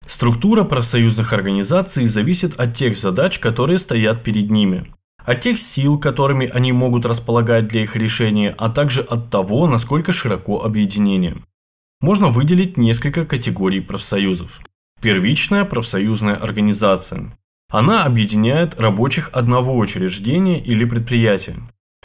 Структура профсоюзных организаций зависит от тех задач, которые стоят перед ними, от тех сил, которыми они могут располагать для их решения, а также от того, насколько широко объединение. Можно выделить несколько категорий профсоюзов. Первичная профсоюзная организация. Она объединяет рабочих одного учреждения или предприятия.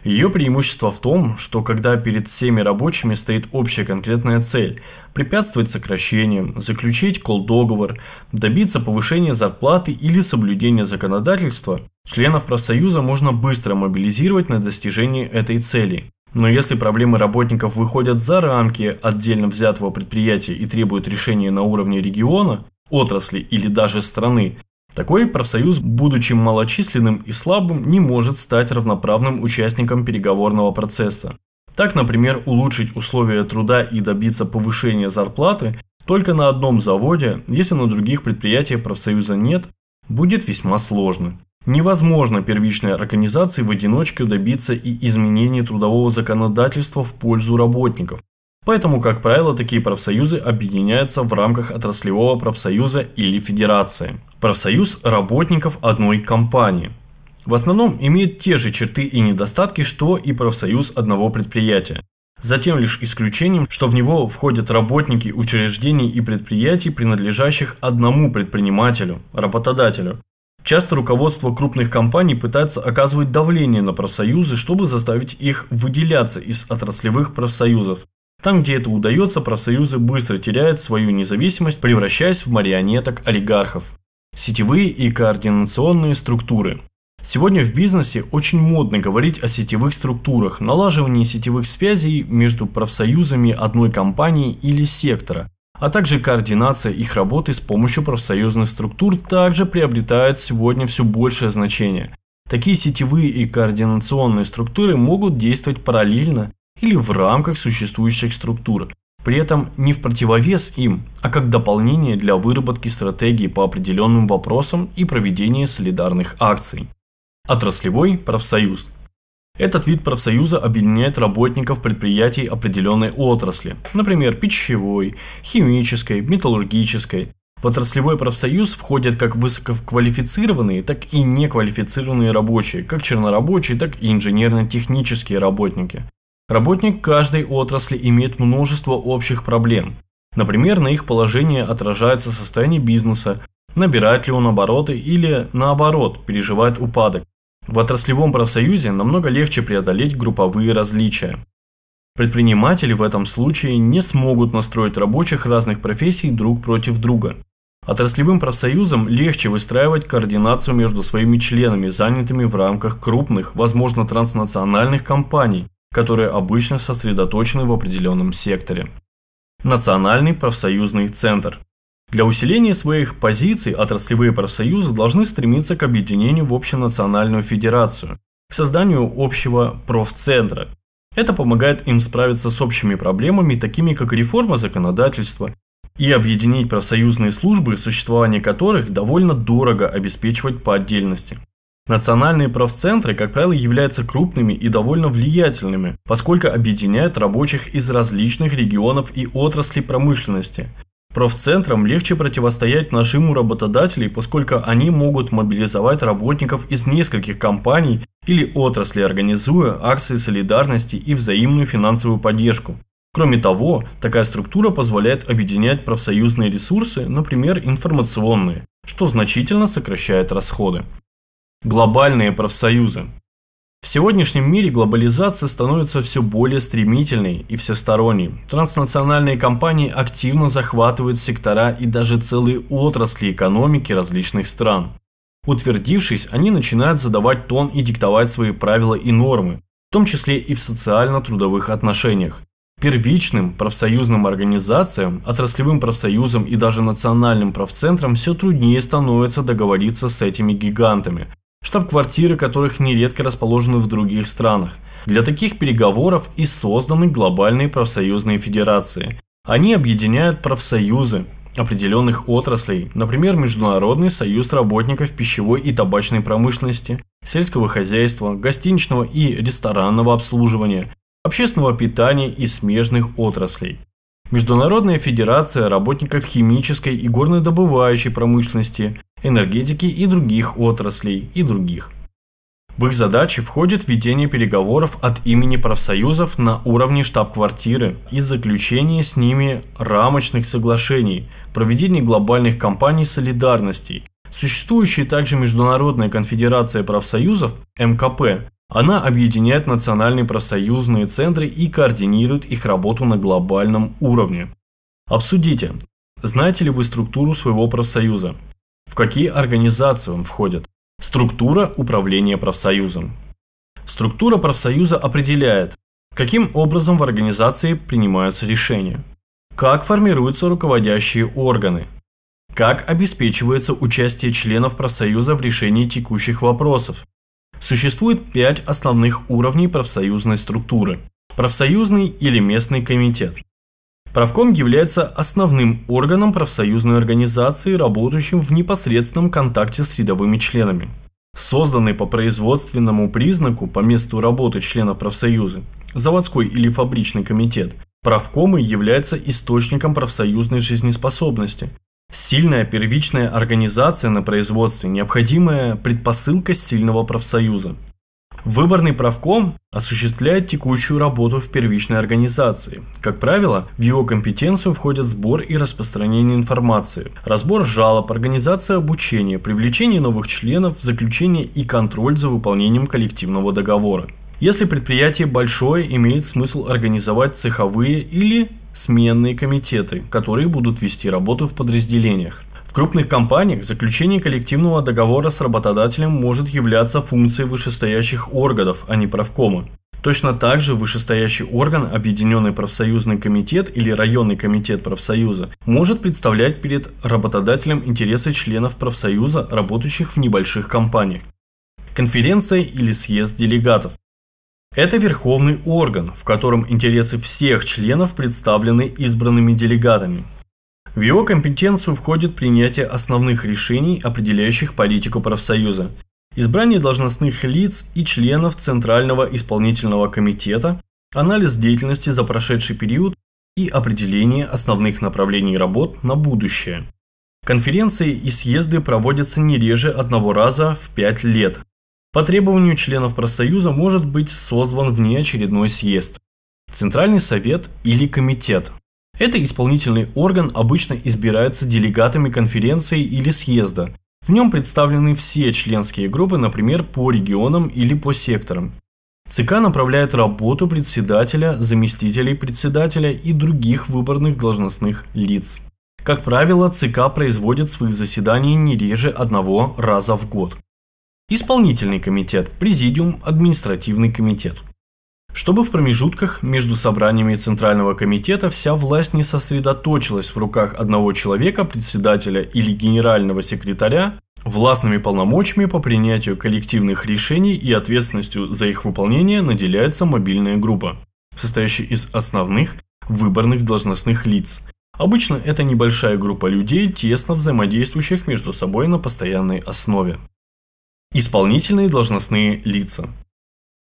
Ее преимущество в том, что когда перед всеми рабочими стоит общая конкретная цель – препятствовать сокращениям, заключить колл-договор, добиться повышения зарплаты или соблюдения законодательства, членов профсоюза можно быстро мобилизировать на достижение этой цели. Но если проблемы работников выходят за рамки отдельно взятого предприятия и требуют решения на уровне региона, отрасли или даже страны. Такой профсоюз, будучи малочисленным и слабым, не может стать равноправным участником переговорного процесса. Так, например, улучшить условия труда и добиться повышения зарплаты только на одном заводе, если на других предприятиях профсоюза нет, будет весьма сложно. Невозможно первичной организации в одиночку добиться и изменения трудового законодательства в пользу работников, Поэтому, как правило, такие профсоюзы объединяются в рамках отраслевого профсоюза или федерации. Профсоюз работников одной компании. В основном имеет те же черты и недостатки, что и профсоюз одного предприятия. затем лишь исключением, что в него входят работники учреждений и предприятий, принадлежащих одному предпринимателю, работодателю. Часто руководство крупных компаний пытается оказывать давление на профсоюзы, чтобы заставить их выделяться из отраслевых профсоюзов, там, где это удается, профсоюзы быстро теряют свою независимость, превращаясь в марионеток олигархов. Сетевые и координационные структуры. Сегодня в бизнесе очень модно говорить о сетевых структурах, налаживании сетевых связей между профсоюзами одной компании или сектора, а также координация их работы с помощью профсоюзных структур также приобретает сегодня все большее значение. Такие сетевые и координационные структуры могут действовать параллельно или в рамках существующих структур, при этом не в противовес им, а как дополнение для выработки стратегии по определенным вопросам и проведения солидарных акций. Отраслевой профсоюз. Этот вид профсоюза объединяет работников предприятий определенной отрасли, например, пищевой, химической, металлургической. В отраслевой профсоюз входят как высококвалифицированные, так и неквалифицированные рабочие, как чернорабочие, так и инженерно-технические работники. Работник каждой отрасли имеет множество общих проблем. Например, на их положение отражается состояние бизнеса, набирает ли он обороты или, наоборот, переживает упадок. В отраслевом профсоюзе намного легче преодолеть групповые различия. Предприниматели в этом случае не смогут настроить рабочих разных профессий друг против друга. Отраслевым профсоюзам легче выстраивать координацию между своими членами, занятыми в рамках крупных, возможно транснациональных компаний, которые обычно сосредоточены в определенном секторе. Национальный профсоюзный центр. Для усиления своих позиций отраслевые профсоюзы должны стремиться к объединению в общенациональную федерацию, к созданию общего профцентра. Это помогает им справиться с общими проблемами, такими как реформа законодательства, и объединить профсоюзные службы, существование которых довольно дорого обеспечивать по отдельности. Национальные профцентры, как правило, являются крупными и довольно влиятельными, поскольку объединяют рабочих из различных регионов и отраслей промышленности. Профцентрам легче противостоять нажиму работодателей, поскольку они могут мобилизовать работников из нескольких компаний или отраслей, организуя акции солидарности и взаимную финансовую поддержку. Кроме того, такая структура позволяет объединять профсоюзные ресурсы, например, информационные, что значительно сокращает расходы. Глобальные профсоюзы. В сегодняшнем мире глобализация становится все более стремительной и всесторонней. Транснациональные компании активно захватывают сектора и даже целые отрасли экономики различных стран. Утвердившись, они начинают задавать тон и диктовать свои правила и нормы, в том числе и в социально-трудовых отношениях. Первичным профсоюзным организациям, отраслевым профсоюзам и даже национальным профцентрам все труднее становится договориться с этими гигантами – штаб-квартиры которых нередко расположены в других странах. Для таких переговоров и созданы глобальные профсоюзные федерации. Они объединяют профсоюзы определенных отраслей, например, Международный союз работников пищевой и табачной промышленности, сельского хозяйства, гостиничного и ресторанного обслуживания, общественного питания и смежных отраслей. Международная федерация работников химической и горнодобывающей промышленности, энергетики и других отраслей и других. В их задачи входит ведение переговоров от имени профсоюзов на уровне штаб-квартиры и заключение с ними рамочных соглашений, проведение глобальных кампаний солидарности. Существующая также Международная конфедерация профсоюзов, МКП, она объединяет национальные профсоюзные центры и координирует их работу на глобальном уровне. Обсудите, знаете ли вы структуру своего профсоюза? В какие организации он входит? Структура управления профсоюзом. Структура профсоюза определяет, каким образом в организации принимаются решения, как формируются руководящие органы, как обеспечивается участие членов профсоюза в решении текущих вопросов, Существует пять основных уровней профсоюзной структуры. Профсоюзный или местный комитет. Правком является основным органом профсоюзной организации, работающим в непосредственном контакте с рядовыми членами. Созданный по производственному признаку по месту работы члена профсоюза, заводской или фабричный комитет, правкомы являются источником профсоюзной жизнеспособности, Сильная первичная организация на производстве – необходимая предпосылка сильного профсоюза. Выборный правком осуществляет текущую работу в первичной организации. Как правило, в его компетенцию входят сбор и распространение информации, разбор жалоб, организация обучения, привлечение новых членов, заключение и контроль за выполнением коллективного договора. Если предприятие большое, имеет смысл организовать цеховые или сменные комитеты, которые будут вести работу в подразделениях. В крупных компаниях заключение коллективного договора с работодателем может являться функцией вышестоящих органов, а не правкома. Точно так же вышестоящий орган, Объединенный профсоюзный комитет или районный комитет профсоюза, может представлять перед работодателем интересы членов профсоюза, работающих в небольших компаниях. Конференция или съезд делегатов. Это верховный орган, в котором интересы всех членов представлены избранными делегатами. В его компетенцию входит принятие основных решений, определяющих политику профсоюза, избрание должностных лиц и членов Центрального исполнительного комитета, анализ деятельности за прошедший период и определение основных направлений работ на будущее. Конференции и съезды проводятся не реже одного раза в пять лет. По требованию членов профсоюза может быть созван внеочередной съезд, Центральный совет или комитет. Это исполнительный орган обычно избирается делегатами конференции или съезда. В нем представлены все членские группы, например, по регионам или по секторам. ЦК направляет работу председателя, заместителей председателя и других выборных должностных лиц. Как правило, ЦК производит свои заседания не реже одного раза в год. Исполнительный комитет, президиум, административный комитет. Чтобы в промежутках между собраниями Центрального комитета вся власть не сосредоточилась в руках одного человека, председателя или генерального секретаря, властными полномочиями по принятию коллективных решений и ответственностью за их выполнение наделяется мобильная группа, состоящая из основных выборных должностных лиц. Обычно это небольшая группа людей, тесно взаимодействующих между собой на постоянной основе. Исполнительные должностные лица.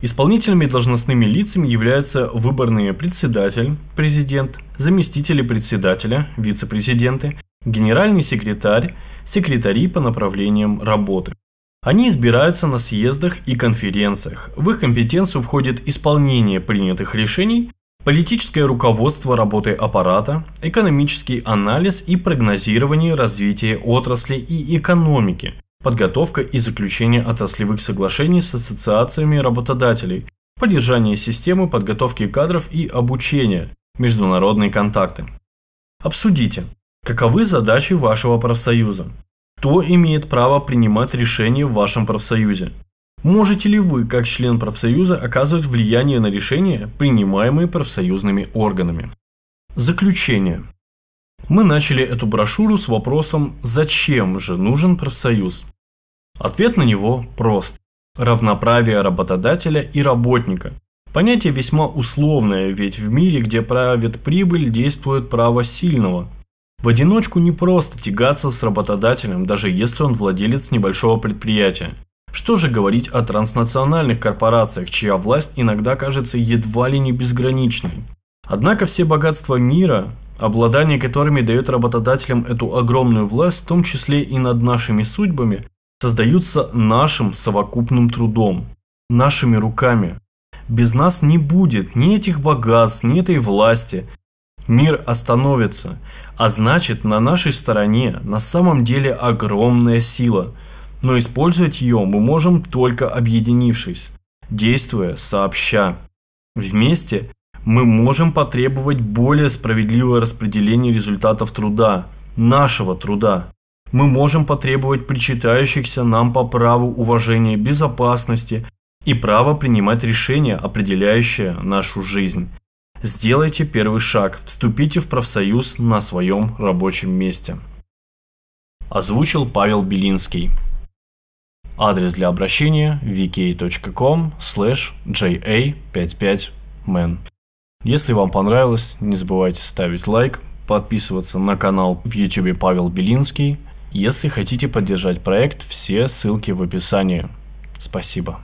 Исполнительными должностными лицами являются выборные председатель, президент, заместители председателя, вице-президенты, генеральный секретарь, секретари по направлениям работы. Они избираются на съездах и конференциях. В их компетенцию входит исполнение принятых решений, политическое руководство работой аппарата, экономический анализ и прогнозирование развития отрасли и экономики – подготовка и заключение отраслевых соглашений с ассоциациями работодателей, поддержание системы подготовки кадров и обучения, международные контакты. Обсудите, каковы задачи вашего профсоюза, кто имеет право принимать решения в вашем профсоюзе, можете ли вы, как член профсоюза, оказывать влияние на решения, принимаемые профсоюзными органами. Заключение. Мы начали эту брошюру с вопросом «Зачем же нужен профсоюз?». Ответ на него прост. Равноправие работодателя и работника. Понятие весьма условное, ведь в мире, где правит прибыль, действует право сильного. В одиночку не просто тягаться с работодателем, даже если он владелец небольшого предприятия. Что же говорить о транснациональных корпорациях, чья власть иногда кажется едва ли не безграничной. Однако все богатства мира обладание которыми дает работодателям эту огромную власть, в том числе и над нашими судьбами, создаются нашим совокупным трудом, нашими руками. Без нас не будет ни этих богатств, ни этой власти. Мир остановится, а значит на нашей стороне на самом деле огромная сила, но использовать ее мы можем только объединившись, действуя сообща. Вместе мы можем потребовать более справедливое распределение результатов труда, нашего труда. Мы можем потребовать причитающихся нам по праву уважения безопасности и право принимать решения, определяющие нашу жизнь. Сделайте первый шаг, вступите в профсоюз на своем рабочем месте. Озвучил Павел Белинский. Адрес для обращения vk.com slash ja55man. Если вам понравилось, не забывайте ставить лайк, подписываться на канал в YouTube Павел Белинский. Если хотите поддержать проект, все ссылки в описании. Спасибо.